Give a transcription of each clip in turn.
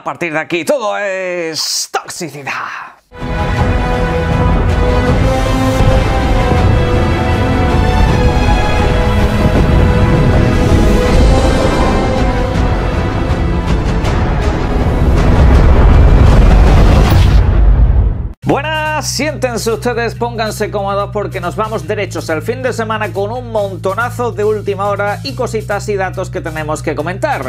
A partir de aquí todo es toxicidad. Buenas, siéntense ustedes, pónganse cómodos porque nos vamos derechos al fin de semana con un montonazo de última hora y cositas y datos que tenemos que comentar.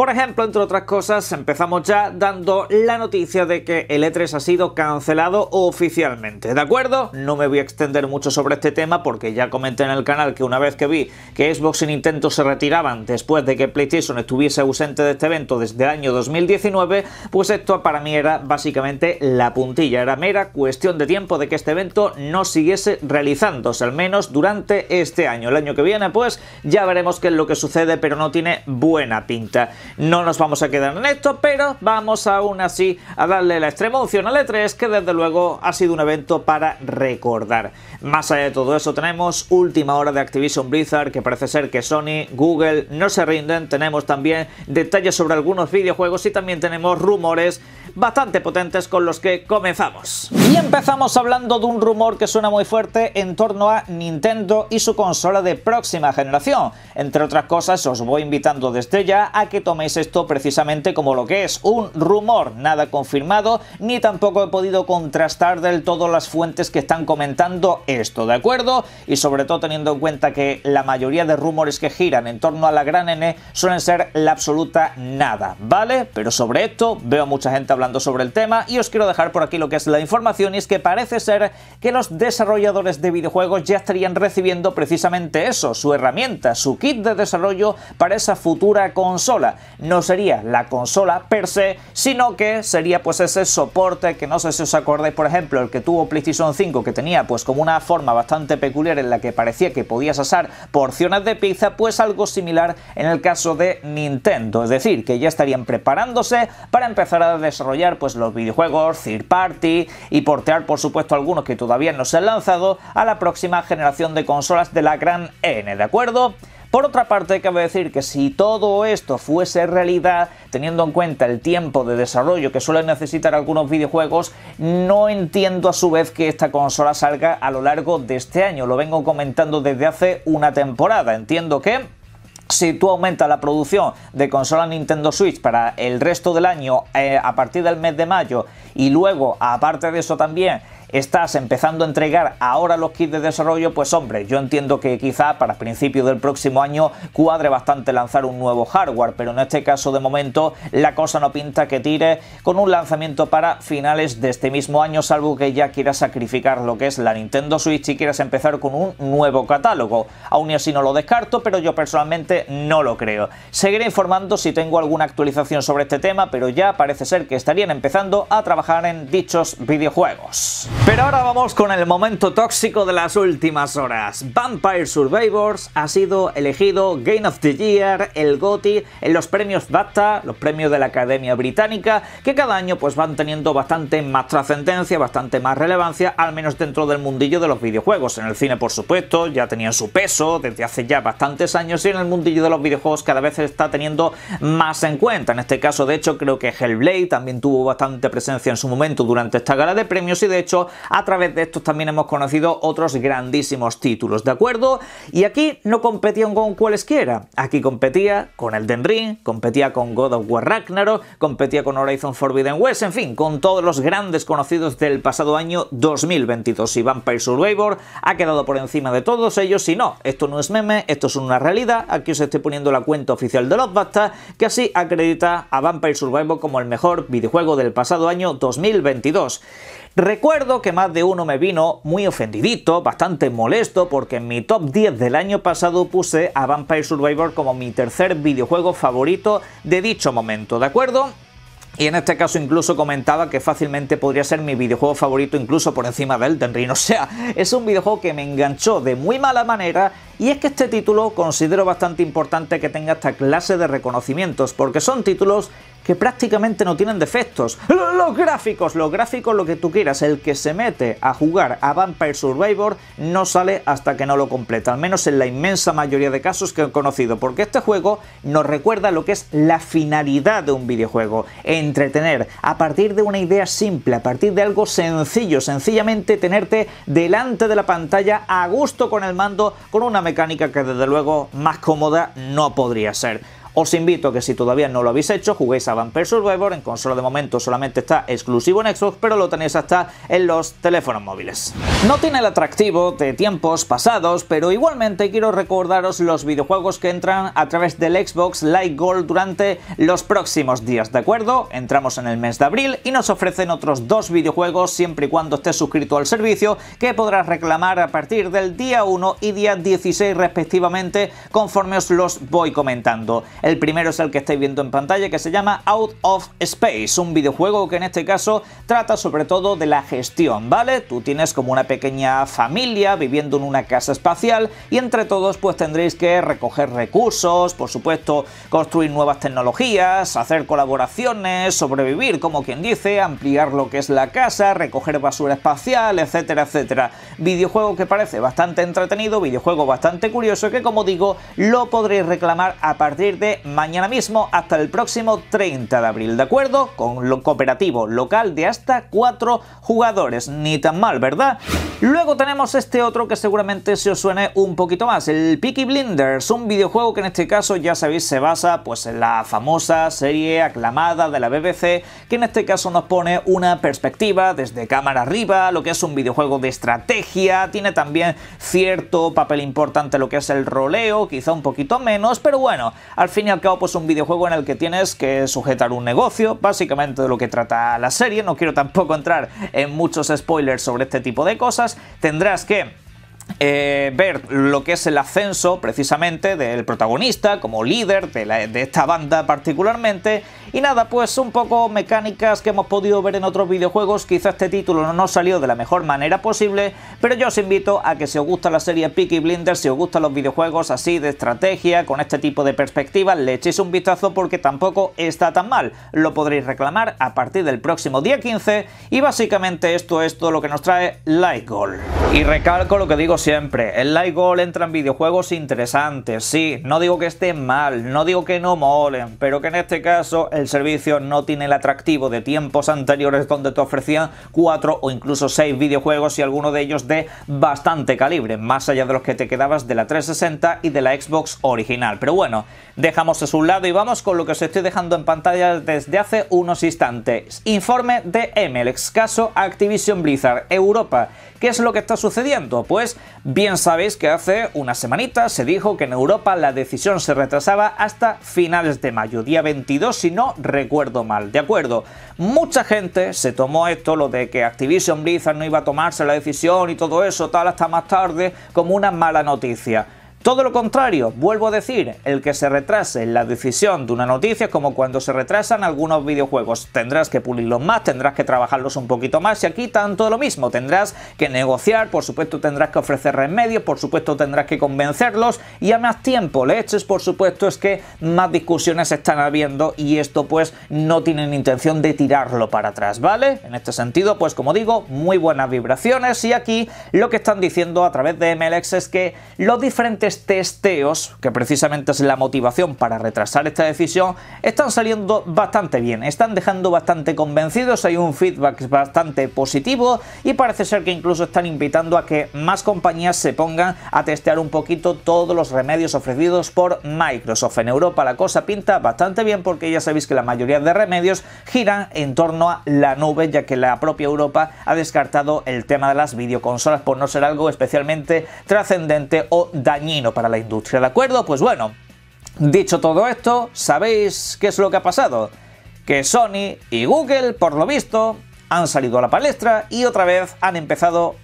Por ejemplo, entre otras cosas, empezamos ya dando la noticia de que el E3 ha sido cancelado oficialmente, ¿de acuerdo? No me voy a extender mucho sobre este tema porque ya comenté en el canal que una vez que vi que Xbox y Nintendo se retiraban después de que PlayStation estuviese ausente de este evento desde el año 2019, pues esto para mí era básicamente la puntilla, era mera cuestión de tiempo de que este evento no siguiese realizándose, al menos durante este año. El año que viene, pues ya veremos qué es lo que sucede, pero no tiene buena pinta. No nos vamos a quedar en esto, pero vamos aún así a darle la extrema opción al E3, que desde luego ha sido un evento para recordar. Más allá de todo eso, tenemos última hora de Activision Blizzard, que parece ser que Sony, Google no se rinden. Tenemos también detalles sobre algunos videojuegos y también tenemos rumores bastante potentes con los que comenzamos. Y empezamos hablando de un rumor que suena muy fuerte en torno a Nintendo y su consola de próxima generación. Entre otras cosas, os voy invitando desde ya a que toméis esto precisamente como lo que es un rumor, nada confirmado, ni tampoco he podido contrastar del todo las fuentes que están comentando esto, ¿de acuerdo? Y sobre todo teniendo en cuenta que la mayoría de rumores que giran en torno a la gran N suelen ser la absoluta nada, ¿vale? Pero sobre esto veo mucha gente hablando sobre el tema y os quiero dejar por aquí lo que es la información y es que parece ser que los desarrolladores de videojuegos ya estarían recibiendo precisamente eso, su herramienta, su kit de desarrollo para esa futura consola. No sería la consola per se, sino que sería pues ese soporte que no sé si os acordáis, por ejemplo, el que tuvo PlayStation 5 que tenía pues como una forma bastante peculiar en la que parecía que podías asar porciones de pizza, pues algo similar en el caso de Nintendo, es decir, que ya estarían preparándose para empezar a desarrollar pues los videojuegos, third party y portear por supuesto algunos que todavía no se han lanzado a la próxima generación de consolas de la gran N, ¿de acuerdo? Por otra parte, cabe decir que si todo esto fuese realidad, teniendo en cuenta el tiempo de desarrollo que suelen necesitar algunos videojuegos, no entiendo a su vez que esta consola salga a lo largo de este año. Lo vengo comentando desde hace una temporada. Entiendo que si tú aumentas la producción de consola Nintendo Switch para el resto del año eh, a partir del mes de mayo y luego aparte de eso también estás empezando a entregar ahora los kits de desarrollo, pues hombre, yo entiendo que quizá para principios del próximo año cuadre bastante lanzar un nuevo hardware, pero en este caso de momento la cosa no pinta que tire con un lanzamiento para finales de este mismo año, salvo que ya quieras sacrificar lo que es la Nintendo Switch y quieras empezar con un nuevo catálogo. Aún así no lo descarto, pero yo personalmente no lo creo. Seguiré informando si tengo alguna actualización sobre este tema, pero ya parece ser que estarían empezando a trabajar en dichos videojuegos. Pero ahora vamos con el momento tóxico de las últimas horas. Vampire Survivors ha sido elegido Game of the Year, el GOTY, en los premios BAFTA, los premios de la Academia Británica, que cada año pues van teniendo bastante más trascendencia, bastante más relevancia, al menos dentro del mundillo de los videojuegos. En el cine, por supuesto, ya tenían su peso desde hace ya bastantes años y en el mundillo de los videojuegos cada vez se está teniendo más en cuenta. En este caso, de hecho, creo que Hellblade también tuvo bastante presencia en su momento durante esta gala de premios y de hecho a través de estos también hemos conocido otros grandísimos títulos, ¿de acuerdo? Y aquí no competían con cualesquiera, aquí competía con Elden Ring, competía con God of War Ragnarok, competía con Horizon Forbidden West, en fin, con todos los grandes conocidos del pasado año 2022 y Vampire Survivor ha quedado por encima de todos ellos y no, esto no es meme, esto es una realidad, aquí os estoy poniendo la cuenta oficial de los Basta, que así acredita a Vampire Survivor como el mejor videojuego del pasado año 2022. Recuerdo que más de uno me vino muy ofendidito, bastante molesto, porque en mi top 10 del año pasado puse a Vampire Survivor como mi tercer videojuego favorito de dicho momento, ¿de acuerdo? Y en este caso incluso comentaba que fácilmente podría ser mi videojuego favorito incluso por encima de Elden Ring. O sea, es un videojuego que me enganchó de muy mala manera y es que este título considero bastante importante que tenga esta clase de reconocimientos porque son títulos que prácticamente no tienen defectos. Los gráficos, los gráficos, lo que tú quieras, el que se mete a jugar a Vampire Survivor no sale hasta que no lo completa, al menos en la inmensa mayoría de casos que he conocido, porque este juego nos recuerda lo que es la finalidad de un videojuego, entretener, a partir de una idea simple, a partir de algo sencillo, sencillamente tenerte delante de la pantalla a gusto con el mando, con una mecánica que desde luego más cómoda no podría ser. Os invito a que si todavía no lo habéis hecho, juguéis a Vampire Survivor. En consola de momento solamente está exclusivo en Xbox, pero lo tenéis hasta en los teléfonos móviles. No tiene el atractivo de tiempos pasados, pero igualmente quiero recordaros los videojuegos que entran a través del Xbox Live Gold durante los próximos días, ¿de acuerdo? Entramos en el mes de abril y nos ofrecen otros dos videojuegos siempre y cuando estés suscrito al servicio que podrás reclamar a partir del día 1 y día 16 respectivamente conforme os los voy comentando. El primero es el que estáis viendo en pantalla que se llama Out of Space, un videojuego que en este caso trata sobre todo de la gestión, ¿vale? Tú tienes como una pequeña familia viviendo en una casa espacial y entre todos pues tendréis que recoger recursos, por supuesto construir nuevas tecnologías, hacer colaboraciones, sobrevivir como quien dice, ampliar lo que es la casa, recoger basura espacial, etcétera, etcétera. Videojuego que parece bastante entretenido, videojuego bastante curioso que como digo lo podréis reclamar a partir de mañana mismo hasta el próximo 30 de abril, ¿de acuerdo? Con lo cooperativo local de hasta cuatro jugadores, ni tan mal, ¿verdad? Luego tenemos este otro que seguramente se os suene un poquito más, el Peaky Blinders, un videojuego que en este caso ya sabéis se basa pues en la famosa serie aclamada de la BBC, que en este caso nos pone una perspectiva desde cámara arriba, lo que es un videojuego de estrategia, tiene también cierto papel importante lo que es el roleo, quizá un poquito menos, pero bueno, al final y al cabo pues un videojuego en el que tienes que sujetar un negocio, básicamente de lo que trata la serie, no quiero tampoco entrar en muchos spoilers sobre este tipo de cosas, tendrás que eh, ver lo que es el ascenso precisamente del protagonista como líder de, esta banda particularmente. Y nada, pues un poco mecánicas que hemos podido ver en otros videojuegos. Quizá este título no salió de la mejor manera posible, pero yo os invito a que si os gusta la serie Peaky Blinders, si os gustan los videojuegos así de estrategia, con este tipo de perspectivas, le echéis un vistazo porque tampoco está tan mal. Lo podréis reclamar a partir del próximo día 15 y básicamente esto es todo lo que nos trae Light Goal. Y recalco lo que digo siempre, el Light goal entra en videojuegos interesantes, sí, no digo que estén mal, no digo que no molen, pero que en este caso el servicio no tiene el atractivo de tiempos anteriores donde te ofrecían 4 o incluso 6 videojuegos y alguno de ellos de bastante calibre, más allá de los que te quedabas de la 360 y de la Xbox original. Pero bueno, dejamos eso a un lado y vamos con lo que os estoy dejando en pantalla desde hace unos instantes. Informe de Emelex, caso Activision Blizzard Europa. ¿Qué es lo que está sucediendo? Pues bien sabéis que hace una semanita se dijo que en Europa la decisión se retrasaba hasta finales de mayo, día 22 si no recuerdo mal, ¿de acuerdo? Mucha gente se tomó esto, lo de que Activision Blizzard no iba a tomarse la decisión y todo eso, tal, hasta más tarde, como una mala noticia. Todo lo contrario, vuelvo a decir, el que se retrase la decisión de una noticia es como cuando se retrasan algunos videojuegos. Tendrás que pulirlos más, tendrás que trabajarlos un poquito más y aquí tanto lo mismo. Tendrás que negociar, por supuesto tendrás que ofrecer remedios, por supuesto tendrás que convencerlos y a más tiempo le eches, por supuesto es que más discusiones están habiendo y esto pues no tienen intención de tirarlo para atrás, ¿vale? En este sentido, pues como digo, muy buenas vibraciones y aquí lo que están diciendo a través de MLX es que los diferentes testeos, que precisamente es la motivación para retrasar esta decisión, están saliendo bastante bien, están dejando bastante convencidos, hay un feedback bastante positivo y parece ser que incluso están invitando a que más compañías se pongan a testear un poquito todos los remedios ofrecidos por Microsoft. En Europa la cosa pinta bastante bien porque ya sabéis que la mayoría de remedios giran en torno a la nube, ya que la propia Europa ha descartado el tema de las videoconsolas por no ser algo especialmente trascendente o dañino para la industria, ¿de acuerdo? Pues bueno, dicho todo esto, ¿sabéis qué es lo que ha pasado? Que Sony y Google, por lo visto, han salido a la palestra y otra vez han empezado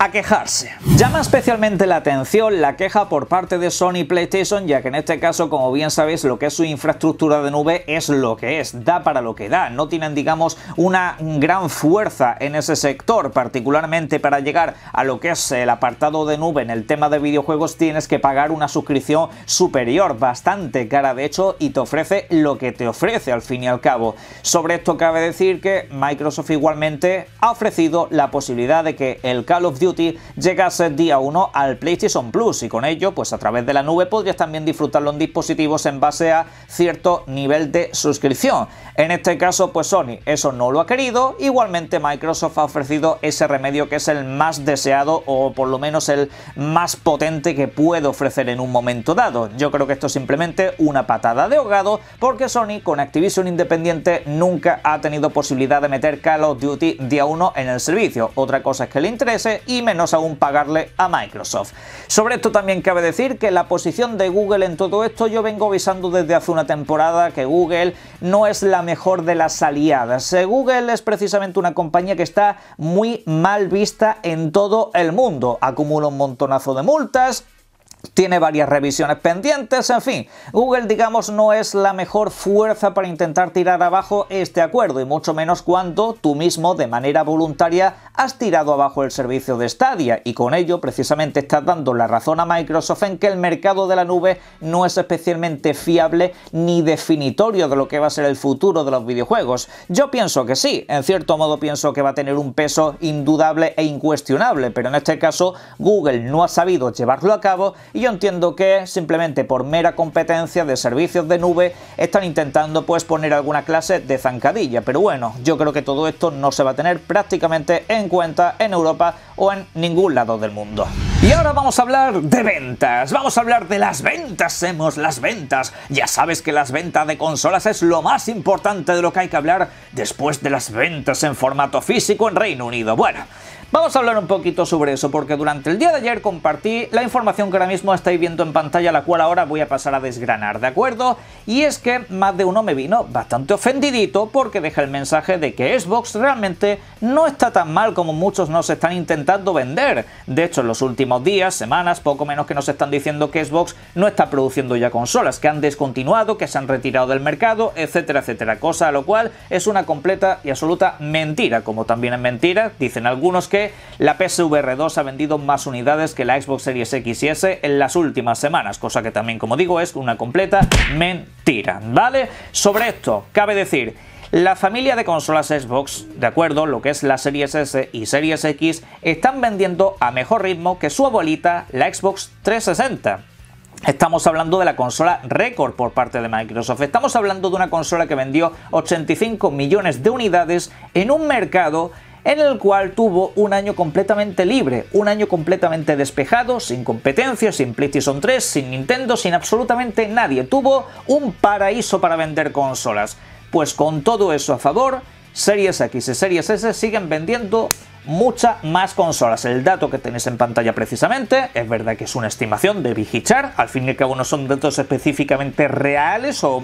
a quejarse. Llama especialmente la atención la queja por parte de Sony PlayStation, ya que en este caso, como bien sabéis, lo que es su infraestructura de nube es lo que es, da para lo que da. No tienen, digamos, una gran fuerza en ese sector, particularmente para llegar a lo que es el apartado de nube en el tema de videojuegos, tienes que pagar una suscripción superior, bastante cara de hecho, y te ofrece lo que te ofrece al fin y al cabo. Sobre esto cabe decir que Microsoft igualmente ha ofrecido la posibilidad de que el Call of Duty llegas llega día 1 al PlayStation Plus y con ello, pues a través de la nube podrías también disfrutarlo en dispositivos en base a cierto nivel de suscripción. En este caso, pues Sony eso no lo ha querido, igualmente Microsoft ha ofrecido ese remedio que es el más deseado o por lo menos el más potente que puede ofrecer en un momento dado. Yo creo que esto es simplemente una patada de ahogado porque Sony con Activision Independiente nunca ha tenido posibilidad de meter Call of Duty día 1 en el servicio. Otra cosa es que le interese y menos aún pagarle a Microsoft. Sobre esto también cabe decir que la posición de Google en todo esto yo vengo avisando desde hace una temporada que Google no es la mejor de las aliadas. Google es precisamente una compañía que está muy mal vista en todo el mundo. Acumula un montonazo de multas, tiene varias revisiones pendientes, en fin, Google digamos no es la mejor fuerza para intentar tirar abajo este acuerdo y mucho menos cuando tú mismo de manera voluntaria has tirado abajo el servicio de Stadia y con ello precisamente estás dando la razón a Microsoft en que el mercado de la nube no es especialmente fiable ni definitorio de lo que va a ser el futuro de los videojuegos. Yo pienso que sí, en cierto modo pienso que va a tener un peso indudable e incuestionable, pero en este caso Google no ha sabido llevarlo a cabo y yo entiendo que simplemente por mera competencia de servicios de nube están intentando pues poner alguna clase de zancadilla, pero bueno, yo creo que todo esto no se va a tener prácticamente en cuenta en Europa o en ningún lado del mundo. Y ahora vamos a hablar de ventas, vamos a hablar de las ventas, hemos las ventas. Ya sabes que las ventas de consolas es lo más importante de lo que hay que hablar después de las ventas en formato físico en Reino Unido. Bueno, Vamos a hablar un poquito sobre eso porque durante el día de ayer compartí la información que ahora mismo estáis viendo en pantalla, la cual ahora voy a pasar a desgranar, ¿de acuerdo? Y es que más de uno me vino bastante ofendidito porque deja el mensaje de que Xbox realmente no está tan mal como muchos nos están intentando vender. De hecho, en los últimos días, semanas, poco menos que nos están diciendo que Xbox no está produciendo ya consolas, que han descontinuado, que se han retirado del mercado, etcétera, etcétera. Cosa a lo cual es una completa y absoluta mentira, como también es mentira, dicen algunos que la PSVR 2 ha vendido más unidades que la Xbox Series X y S en las últimas semanas, cosa que también, como digo, es una completa mentira, ¿vale? Sobre esto, cabe decir... La familia de consolas Xbox, de acuerdo, lo que es la Series S y Series X, están vendiendo a mejor ritmo que su abuelita, la Xbox 360. Estamos hablando de la consola récord por parte de Microsoft. Estamos hablando de una consola que vendió 85 millones de unidades en un mercado en el cual tuvo un año completamente libre, un año completamente despejado, sin competencias, sin PlayStation 3, sin Nintendo, sin absolutamente nadie. Tuvo un paraíso para vender consolas. Pues con todo eso a favor, Series X y Series S siguen vendiendo muchas más consolas. El dato que tenéis en pantalla precisamente, es verdad que es una estimación de Vigichar, al fin y al cabo no son datos específicamente reales o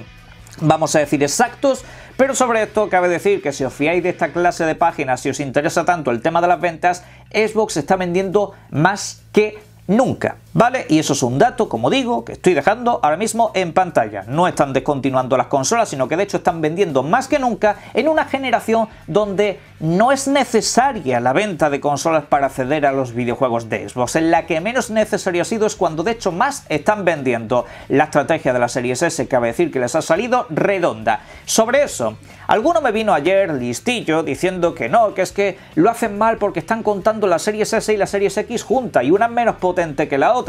vamos a decir exactos, pero sobre esto cabe decir que si os fiáis de esta clase de páginas, si os interesa tanto el tema de las ventas, Xbox está vendiendo más que nunca. ¿Vale? Y eso es un dato, como digo, que estoy dejando ahora mismo en pantalla. No están descontinuando las consolas, sino que de hecho están vendiendo más que nunca en una generación donde no es necesaria la venta de consolas para acceder a los videojuegos de Xbox. En la que menos necesario ha sido es cuando de hecho más están vendiendo. La estrategia de la serie S, cabe decir que les ha salido redonda. Sobre eso, alguno me vino ayer listillo diciendo que no, que es que lo hacen mal porque están contando la serie S y la serie X juntas y una es menos potente que la otra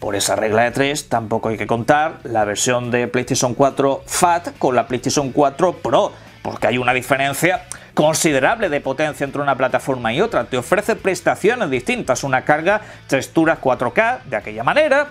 por esa regla de 3 tampoco hay que contar la versión de PlayStation 4 Fat con la PlayStation 4 Pro, porque hay una diferencia considerable de potencia entre una plataforma y otra. Te ofrece prestaciones distintas, una carga, texturas 4K de aquella manera,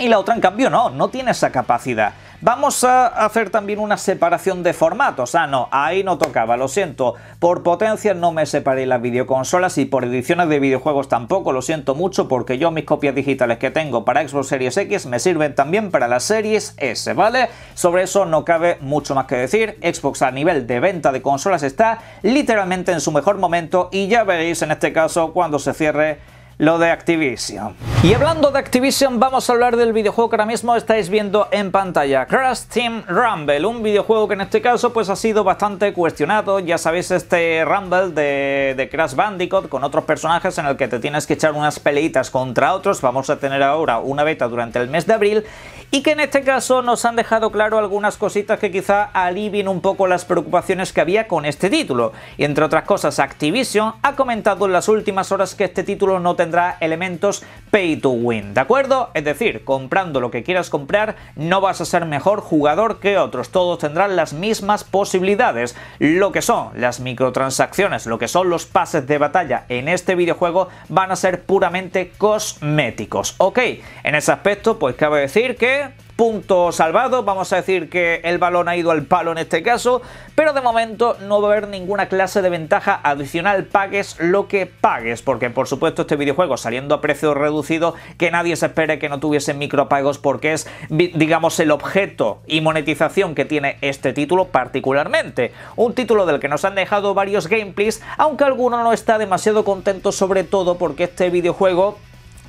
y la otra en cambio no, no tiene esa capacidad. Vamos a hacer también una separación de formatos. Ah, no, ahí no tocaba, lo siento. Por potencia no me separé las videoconsolas y por ediciones de videojuegos tampoco, lo siento mucho porque yo mis copias digitales que tengo para Xbox Series X me sirven también para las Series S, ¿vale? Sobre eso no cabe mucho más que decir. Xbox a nivel de venta de consolas está literalmente en su mejor momento y ya veréis en este caso cuando se cierre lo de Activision. Y hablando de Activision, vamos a hablar del videojuego que ahora mismo estáis viendo en pantalla, Crash Team Rumble, un videojuego que en este caso pues ha sido bastante cuestionado, ya sabéis este Rumble de, de Crash Bandicoot con otros personajes en el que te tienes que echar unas peleitas contra otros, vamos a tener ahora una beta durante el mes de abril y que en este caso nos han dejado claro algunas cositas que quizá alivien un poco las preocupaciones que había con este título. Y entre otras cosas, Activision ha comentado en las últimas horas que este título no tendrá elementos pay to win, ¿de acuerdo? Es decir, comprando lo que quieras comprar, no vas a ser mejor jugador que otros, todos tendrán las mismas posibilidades. Lo que son las microtransacciones, lo que son los pases de batalla en este videojuego van a ser puramente cosméticos, ¿ok? En ese aspecto, pues cabe decir que punto salvado. Vamos a decir que el balón ha ido al palo en este caso, pero de momento no va a haber ninguna clase de ventaja adicional. Pagues lo que pagues, porque por supuesto este videojuego saliendo a precio reducido, que nadie se espere que no tuviese micropagos, porque es, digamos, el objeto y monetización que tiene este título particularmente. Un título del que nos han dejado varios gameplays, aunque alguno no está demasiado contento, sobre todo porque este videojuego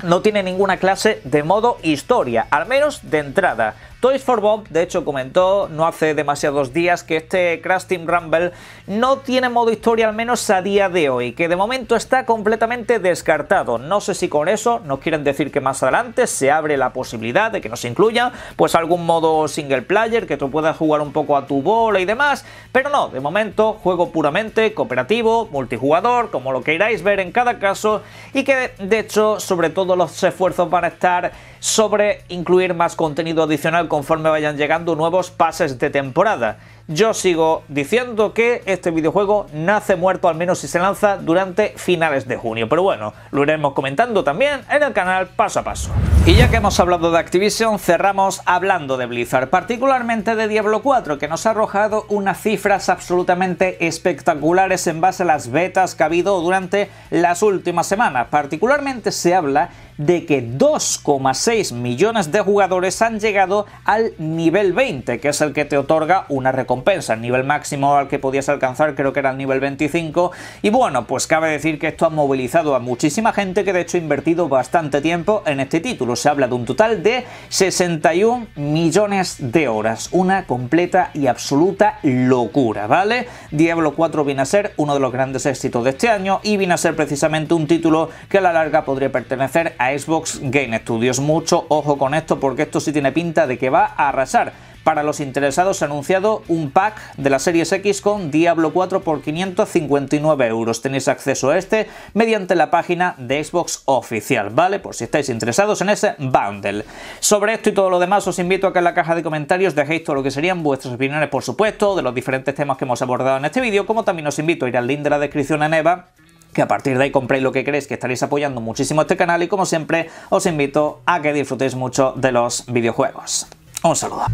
no tiene ninguna clase de modo historia, al menos de entrada. Toys for Bob, de hecho, comentó no hace demasiados días que este Crash Team Rumble no tiene modo historia, al menos a día de hoy, que de momento está completamente descartado. No sé si con eso nos quieren decir que más adelante se abre la posibilidad de que nos incluya pues algún modo single player, que tú puedas jugar un poco a tu bola y demás, pero no, de momento juego puramente cooperativo, multijugador, como lo queráis ver en cada caso, y que de hecho sobre todo los esfuerzos van a estar sobre incluir más contenido adicional conforme vayan llegando nuevos pases de temporada. Yo sigo diciendo que este videojuego nace muerto al menos si se lanza durante finales de junio, pero bueno, lo iremos comentando también en el canal paso a paso. Y ya que hemos hablado de Activision, cerramos hablando de Blizzard, particularmente de Diablo 4, que nos ha arrojado unas cifras absolutamente espectaculares en base a las betas que ha habido durante las últimas semanas. Particularmente se habla de que 2,6 millones de jugadores han llegado al nivel 20, que es el que te otorga una recompensa. El nivel máximo al que podías alcanzar creo que era el nivel 25. Y bueno, pues cabe decir que esto ha movilizado a muchísima gente que de hecho ha invertido bastante tiempo en este título. Se habla de un total de 61 millones de horas. Una completa y absoluta locura, ¿vale? Diablo 4 viene a ser uno de los grandes éxitos de este año y viene a ser precisamente un título que a la larga podría pertenecer a Xbox Game Studios. Mucho ojo con esto porque esto sí tiene pinta de que va a arrasar. Para los interesados se ha anunciado un pack de la Series X con Diablo 4 por 559 euros. Tenéis acceso a este mediante la página de Xbox oficial, ¿vale? Por si estáis interesados en ese bundle. Sobre esto y todo lo demás os invito a que en la caja de comentarios dejéis todo lo que serían vuestras opiniones, por supuesto, de los diferentes temas que hemos abordado en este vídeo, como también os invito a ir al link de la descripción en EVA que a partir de ahí compréis lo que creéis, que estaréis apoyando muchísimo este canal y como siempre os invito a que disfrutéis mucho de los videojuegos. Un saludo.